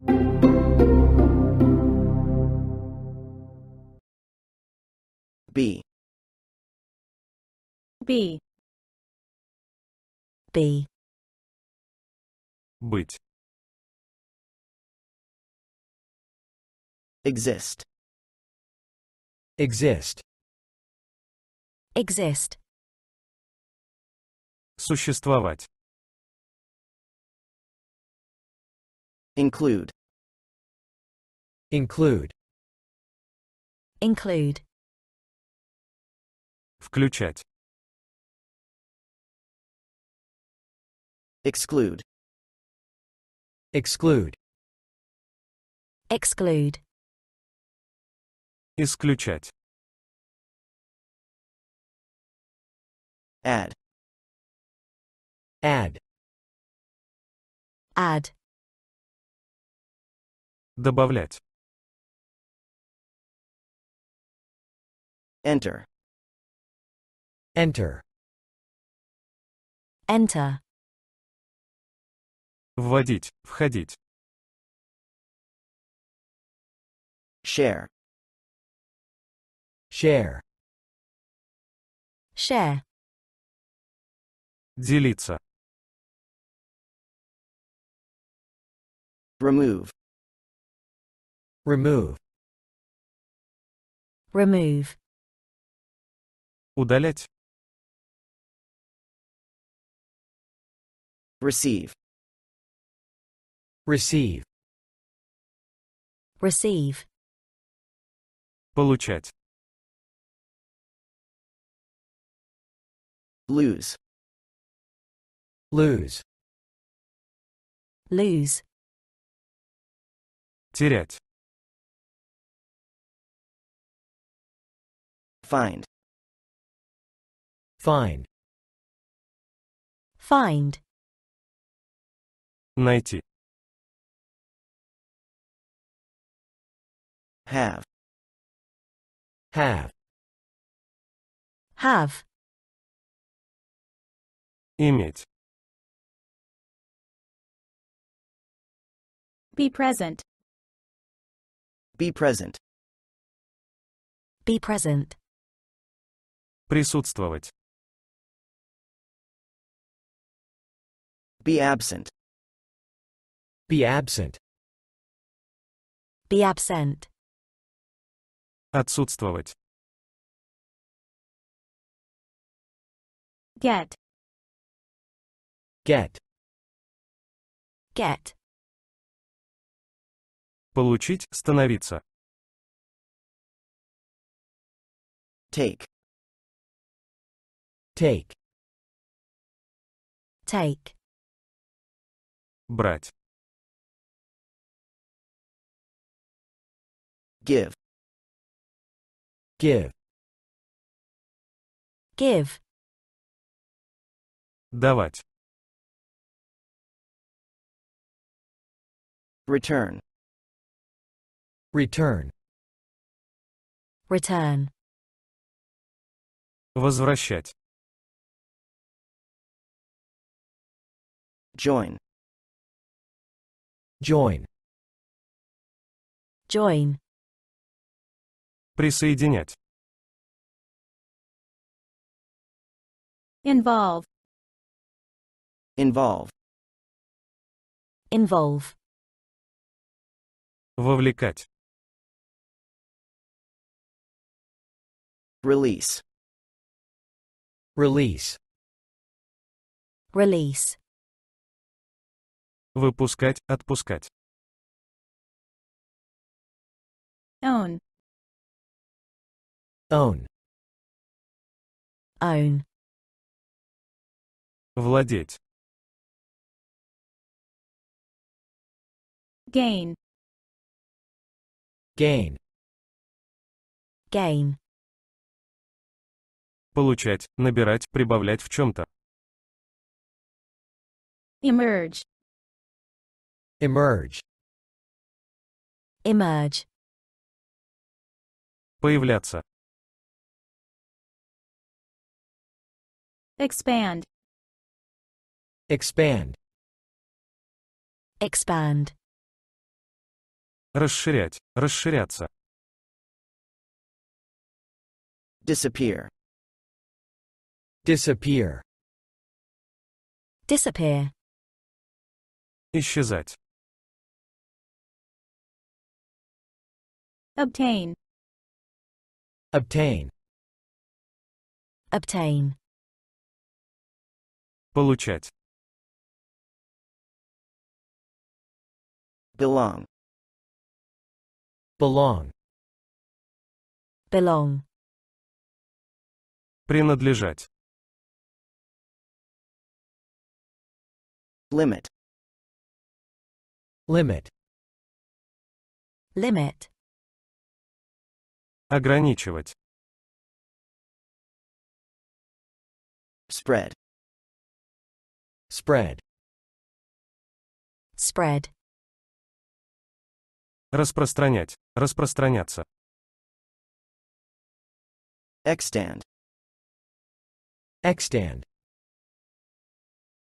B B B быть exist exist exist существовать Include. Include. Include. Включать. Exclude. Exclude. Exclude. Исключать. Add. Add. Add. Добавлять. Enter. Enter. Enter. Вводить, входить. Share. Share. Share. Делиться. Remove. Remove. Remove. Удалять. Receive. Receive. Receive. Получать. Lose. Lose. Lose. Терять. Find. Find. Find. Найти. Have. Have. Have. Иметь. Be present. Be present. Be present. Присутствовать. Be absent. Be absent. Be absent. Отсутствовать. Get. Get. Get. Получить, становиться. Take. Take. Take. Брать. Give. Give. Give. Давать. Return. Return. Return. Возвращать. join join join присоединять involve involve involve вовлекать release release release Выпускать, отпускать. Own. Own. Own. Владеть. Gain. Gain. Gain. Получать, набирать, прибавлять в чем-то. Emerge. Emerge. Emerge. Появляться. Expand. Expand. Expand. Расширять, расширяться. Disappear. Disappear. Disappear. Исчезать. Obtain. Obtain. Obtain. Получать. Belong. Belong. Belong. Принадлежать. Limit. Limit. Limit. ограничивать spread spread spread распространять распространяться extend extend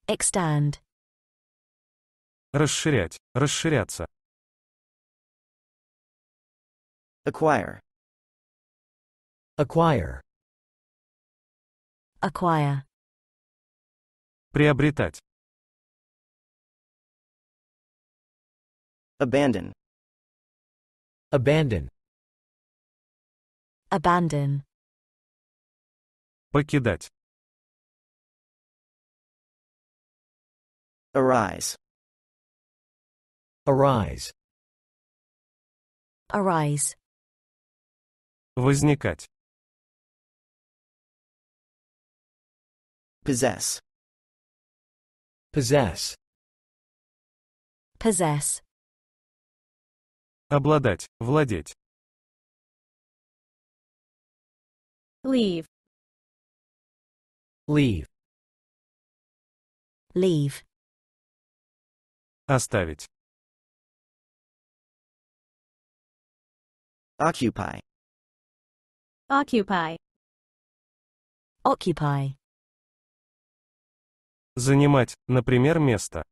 extend расширять расширяться acquire Acquire. Acquire. Приобретать. Abandon. Abandon. Abandon. Покидать. Arise. Arise. Arise. Возникать. Possess. Possess. Possess. Обладать, владеть. Leave. Leave. Leave. Оставить. Occupy. Occupy. Occupy. занимать, например, место.